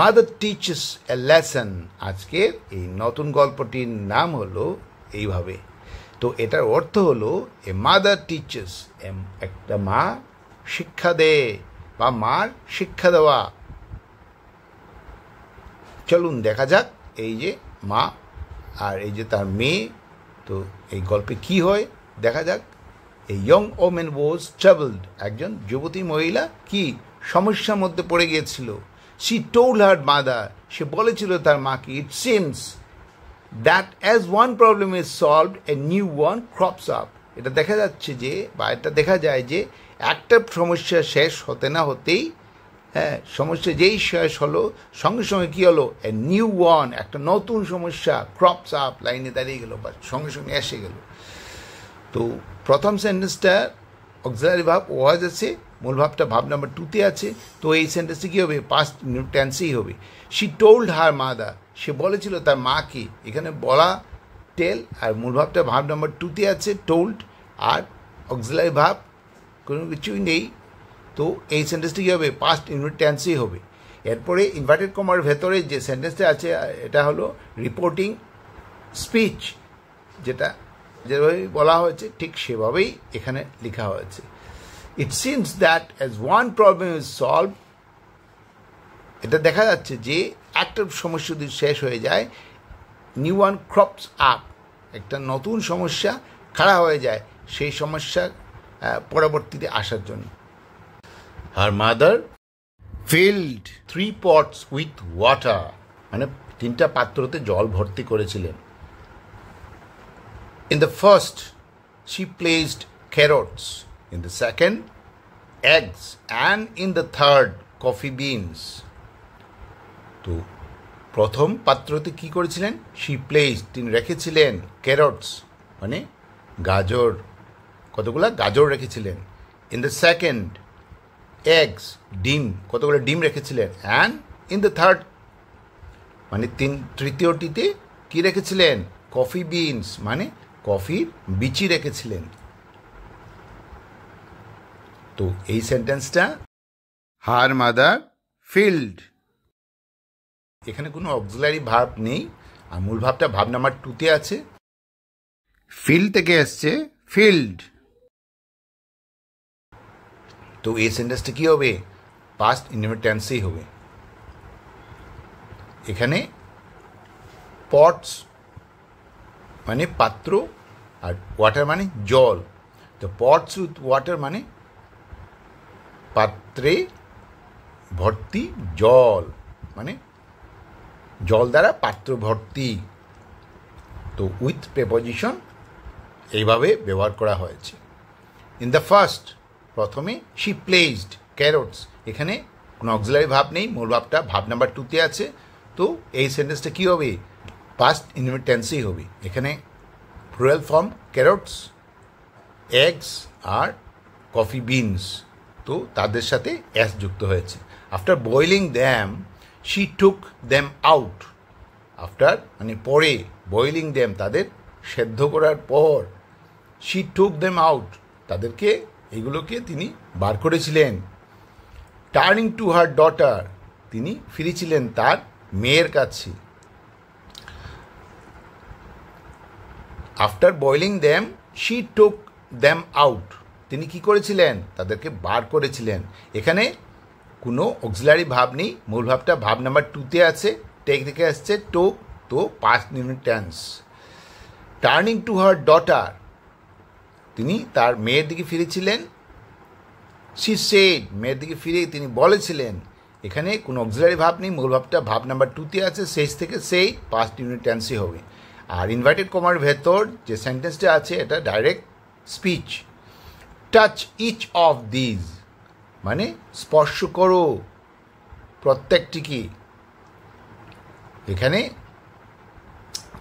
Mother teaches a lesson আজকের এই নতুন গল্পটির নাম হলো এইভাবে তো এটার অর্থ হলো এ মাদার টিচার্স একটা মা শিক্ষা দে বা মার শিক্ষা দেওয়া চলুন দেখা যাক এই যে মা আর এই যে তার মেয়ে তো এই গল্পে কি হয় দেখা যাক এই ইয়ং ওমেন ওয়াজ ট্রাভেলড একজন যুবতী মহিলা কি সমস্যার মধ্যে পড়ে গিয়েছিল She told her mother, সে বলেছিল তার মাকে it seems that as one problem is solved a new one crops up এটা দেখা যাচ্ছে যে বা এটা দেখা যায় যে একটা সমস্যা শেষ হতে না হতেই হ্যাঁ সমস্যা যেই শেষ হলো সঙ্গে সঙ্গে কী হলো এ নিউ ওয়ান একটা নতুন সমস্যা ক্রপস আপ লাইনে দাঁড়িয়ে গেলো বা সঙ্গে সঙ্গে এসে গেল তো প্রথম সেন্টেন্সটা অক্সিলারি ভাব ওয়াজ আছে মূল ভাবটা ভাব নাম্বার টুতে আছে তো এই সেন্টেন্সে কী হবে পাস্ট টেন্সেই হবে শি টোল্ড হার মাদা সে বলেছিল তার মাকে এখানে বলা টেল আর মূল ভাবটা ভাব নাম্বার টুতে আছে টোল্ড আর অক্সিলাই ভাব কোনো কিছুই নেই তো এই সেন্টেন্সটি কী হবে পাস্ট ইউনিট টেন্সেই হবে এরপরে ইনভার্টেড কমার ভেতরে যে সেন্টেন্সটা আছে এটা হলো রিপোর্টিং স্পিচ যেটা যেভাবে বলা হয়েছে ঠিক সেভাবেই এখানে লেখা হয়েছে it seems that as one problem is solved এটা দেখা যাচ্ছে যে একটা সমস্যা যদি শেষ হয়ে যায় নিউ ওয়ান ক্রপস আপ একটা নতুন সমস্যা খাড়া হয়ে যায় সেই সমস্যা পরবর্তীতে আসার জন্য her mother filled three pots with water মানে তিনটা পাত্রতে জল ভর্তি করেছিলেন in the first she placed carrots in the second, eggs, and in the third, coffee beans. তো প্রথম পাত্রতে কি করেছিলেন সি প্লেস তিনি রেখেছিলেন ক্যারটস মানে গাজর কতগুলো গাজর রেখেছিলেন ইন দ্য সেকেন্ড এগস ডিম কতগুলো ডিম রেখেছিলেন অ্যান্ড ইন দ্য থার্ড মানে তিন তৃতীয়টিতে কি রেখেছিলেন কফি বিনস মানে কফির বিচি রেখেছিলেন তো এই সেন্টেন্সটা হার মাদার ফিল্ড এখানে কোনো অক্সিলারি ভাব নেই আর মূল ভাবটা ভাব নাম্বার টুতে আছে ফিল্ড থেকে আসছে ফিল্ড তো এই সেন্টেন্সটা কী হবে পাস্ট ইনভার্টেন্সই হবে এখানে পটস মানে পাত্র আর ওয়াটার মানে জল তো পটস উইথ ওয়াটার মানে পাত্রে ভর্তি জল মানে জল দ্বারা পাত্র ভর্তি তো উইথ প্রেপজিশন এইভাবে ব্যবহার করা হয়েছে ইন দ্য ফার্স্ট প্রথমে শি প্লেসড ক্যারোটস এখানে কোনো অক্সিলারি ভাব নেই মূল ভাবটা ভাব নাম্বার টুতে আছে তো এই সেন্টেন্সটা কী হবে পাস্ট ইনভিটেন্সই হবে এখানে ফ্রুয়েল ফর্ম ক্যারোটস এগস আর কফি বিনস তো তাদের সাথে অ্যাস যুক্ত হয়েছে after boiling them she took them out after মানে পরে বয়েলিং দ্যাম তাদের সেদ্ধ করার পর শি টুক দ্যাম আউট তাদেরকে এগুলোকে তিনি বার করেছিলেন টার্নিং টু হার ডটার তিনি ফিরেছিলেন তার মেয়ের কাছে after boiling them she took them out তিনি কি করেছিলেন তাদেরকে বার করেছিলেন এখানে কোনো অক্সিলারি ভাব নেই মূল ভাবটা ভাব নাম্বার টুতে আছে টেক থেকে আসছে টো তো past tense turning to her daughter তিনি তার মেয়ের দিকে ফিরেছিলেন সি সেড মেয়ের দিকে ফিরে তিনি বলেছিলেন এখানে কোনো অক্সিলারি ভাব নেই মূল ভাবটা ভাব নাম্বার টুতে আছে শেষ থেকে সেই পাস্ট ইউনিট টেন্সই হবে আর ইনভার্টেড কমার ভেতর যে সেন্টেন্সটা আছে এটা direct speech touch each of these মানে স্পর্শ করো প্রত্যেকটিকে এখানে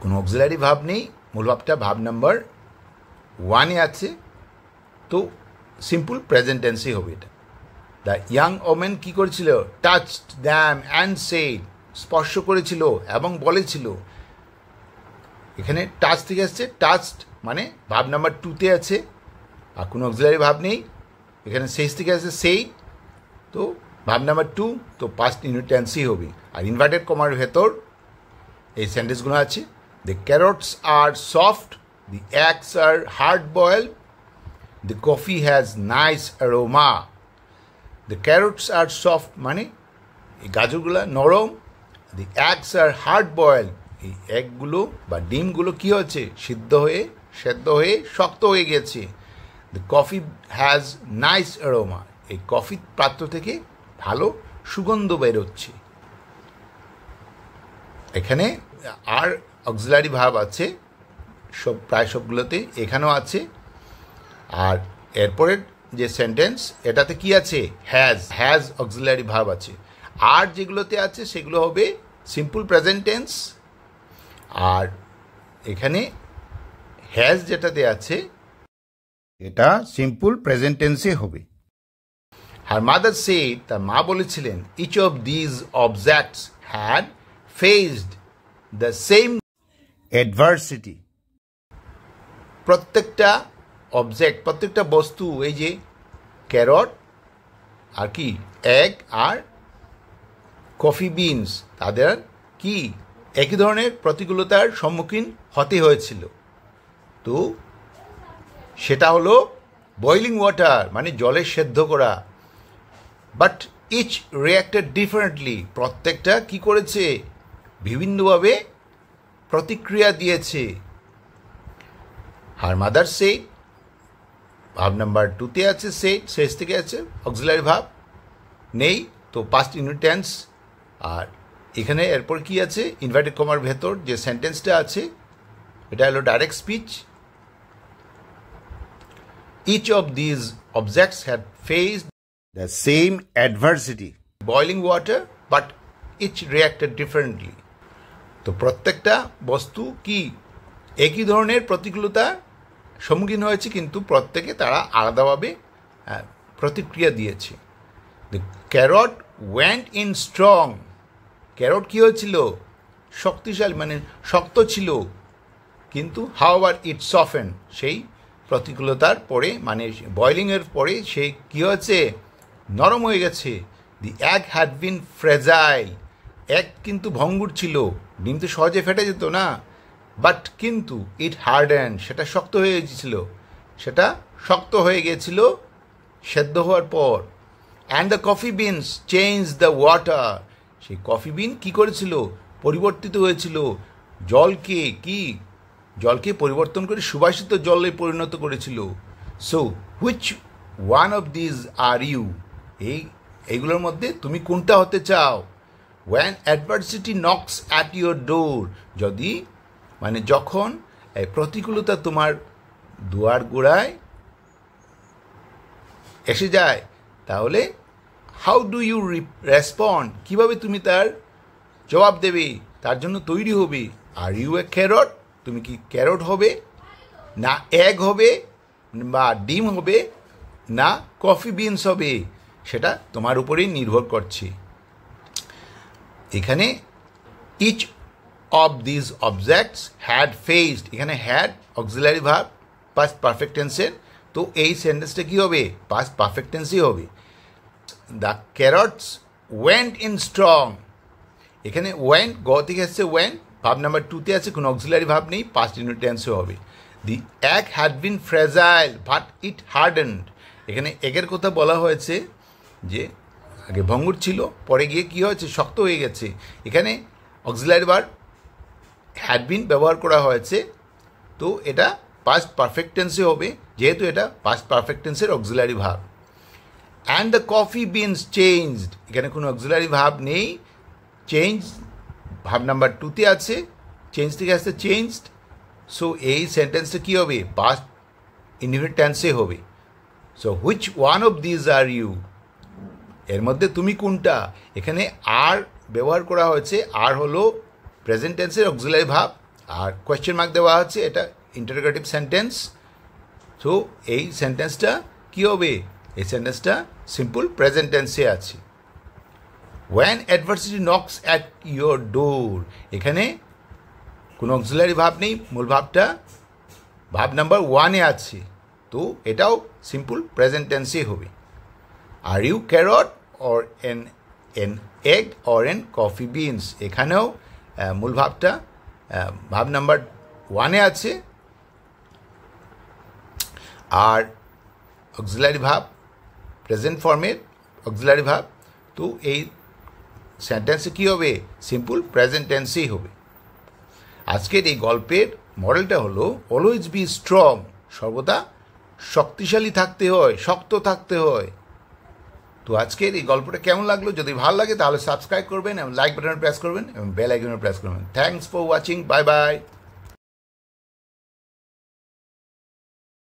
কোনো অক্সিলারি ভাব নেই মূলভাবটা ভাব নাম্বার ওয়ানে আছে তো সিম্পল প্রেজেন্টেন্সি হবে এটা দ্য ইয়াং ওমেন কী করেছিল টাচ দ্যাম অ্যান্ড সেড স্পর্শ করেছিল এবং বলেছিল এখানে টাচ থেকে আসছে টাচড মানে ভাব নাম্বার টুতে আছে আর কোনো অক্সিলারি ভাব নেই এখানে শেষ থেকে আছে সেই তো ভাব নাম্বার টু তো পাস্ট ইনটেন্সই হবে আর ইনভার্টেড কমার ভেতর এই সেন্টেন্সগুলো আছে the carrots are soft the eggs are hard boil the coffee has nice aroma the carrots are soft মানে এই গাজরগুলো নরম দি অ্যাক্স আর হার্ড বয়েল এই এগগুলো বা ডিমগুলো কী হচ্ছে সিদ্ধ হয়ে সেদ্ধ হয়ে শক্ত হয়ে গেছে the coffee has nice aroma এই কফি পাত্র থেকে ভালো সুগন্ধ বেরোচ্ছে এখানে আর অক্সিলারি ভাব আছে সব প্রায় সবগুলোতে এখানেও আছে আর এরপরের যে সেন্টেন্স এটাতে কি আছে হ্যাজ হ্যাজ অক্সিলারি ভাব আছে আর যেগুলোতে আছে সেগুলো হবে সিম্পল প্রেজেন্টেন্স আর এখানে হ্যাজ যেটাতে আছে এটা সিম্পল প্রেজেন্ট টেন্সে হবে হার মাদার সে তার মা বলেছিলেন each of these objects had faced the same adversity প্রত্যেকটা অবজেক্ট প্রত্যেকটা বস্তু এই যে ক্যারট আর কি এগ আর কফি বিনস তাদের কি একই ধরনের প্রতিকূলতার সম্মুখীন হতে হয়েছিল তো সেটা হলো বয়লিং ওয়াটার মানে জলে সেদ্ধ করা বাট ইচ রিয়াক্টেড ডিফারেন্টলি প্রত্যেকটা কি করেছে বিভিন্নভাবে প্রতিক্রিয়া দিয়েছে হার মাদার সেট ভাব নাম্বার টুতে আছে সে শেষ থেকে আছে অক্সিলারি ভাব নেই তো পাস্ট ইউনিটেন্স আর এখানে এরপর কি আছে ইনভার্টেড কমার ভেতর যে সেন্টেন্সটা আছে এটা হলো direct speech Each of these objects had faced the same adversity boiling water but each reacted differently তো প্রত্যেকটা বস্তু কি একই ধরনের প্রতিকূলতা সম্মুখীন হয়েছে কিন্তু প্রত্যেকে তারা আলাদাভাবে প্রতিক্রিয়া দিয়েছে carrot went in strong carrot কী হয়েছিল শক্তিশালী মানে শক্ত ছিল কিন্তু হাওয়ার ইট সফেন সেই প্রতিকূলতার পরে মানে বয়লিংয়ের পরে সে কী হয়েছে নরম হয়ে গেছে দি এক হ্যাড বিন ফ্রেজাইল এক কিন্তু ভঙ্গুর ছিল ডিম তো সহজে ফেটে যেত না বাট কিন্তু ইট হার্ড অ্যান্ড সেটা শক্ত হয়ে গিয়েছিল সেটা শক্ত হয়ে গিয়েছিল সেদ্ধ হওয়ার পর and the coffee beans change the water সেই কফি বিন কী করেছিল পরিবর্তিত হয়েছিল জলকে কি জলকে পরিবর্তন করে সুবাসিত জলে পরিণত করেছিল so which one of these are you এই এইগুলোর মধ্যে তুমি কোনটা হতে চাও when adversity knocks at your door যদি মানে যখন প্রতিকূলতা তোমার দুয়ার গোড়ায় এসে যায় তাহলে হাউ ডু ইউ রেসপন্ড কীভাবে তুমি তার জবাব দেবে তার জন্য তৈরি হবে আর ইউ এ খেরট তুমি কি ক্যারট হবে না এগ হবে বা ডিম হবে না কফি বিনস হবে সেটা তোমার উপরেই নির্ভর করছে এখানে each of these objects had faced এখানে হ্যাড অক্সিলারি ভাব পাস পারফেক্ট টেন্সের তো এই সেন্টেন্সটা কী হবে পাস পারফেক্ট টেন্সই হবে the carrots went in strong এখানে ওয়েন্ট গ থেকে এসছে ওয়েন্ট ভাব নাম্বার টুতে আছে কোনো অক্সিলারি ভাব নেই পাস্ট ইনটেন্সও হবে the egg had been fragile but it hardened এখানে একের কথা বলা হয়েছে যে আগে ভঙ্গুর ছিল পরে গিয়ে কী হয়েছে শক্ত হয়ে গেছে এখানে অক্সিলারি বার হ্যাড বিন ব্যবহার করা হয়েছে তো এটা পাস্ট পারফেক্টেন্সে হবে যেহেতু এটা পাস্ট পারফেক্টেন্সের অক্সিলারি ভাব and the coffee beans changed এখানে কোনো অক্সিলারি ভাব নেই চেঞ্জ ভাব নাম্বার টুতে আছে চেঞ্জ থেকে আসছে চেঞ্জড সো এই সেন্টেন্সটা কী হবে বাস ইনডিফিনিট ট্যান্সে হবে so which one of these are you এর মধ্যে তুমি কোনটা এখানে আর ব্যবহার করা হয়েছে আর হলো প্রেজেন্ট টেন্সের অক্সিলারি ভাব আর কোয়েশ্চেন মার্ক দেওয়া হচ্ছে এটা ইন্টারগ্রেটিভ সেন্টেন্স সো এই সেন্টেন্সটা কী হবে এই সেন্টেন্সটা সিম্পল প্রেজেন্ট টেন্সে আছে when adversity knocks at your door এখানে কোনো অক্সিলারি ভাব নেই মূল ভাবটা ভাব নাম্বার ওয়ানে আছে তো এটাও সিম্পল প্রেজেন্ট হবে are you carrot or an an egg or an coffee beans এখানেও মূল ভাবটা ভাব নাম্বার ওয়ানে আছে আর অক্সিলারি ভাব প্রেজেন্ট ফর্মের অক্সিলারি ভাব তো এই সেন্টেন্সে কী হবে সিম্পল প্রেজেন্ট টেন্সেই হবে আজকের এই গল্পের মডেলটা হলো অলওয়েজ বি স্ট্রং সর্বদা শক্তিশালী থাকতে হয় শক্ত থাকতে হয় তো আজকের এই গল্পটা কেমন লাগলো যদি ভালো লাগে তাহলে সাবস্ক্রাইব করবেন এবং লাইক বাটনে প্রেস করবেন এবং বেল আইকনে প্রেস করবেন thanks for watching bye by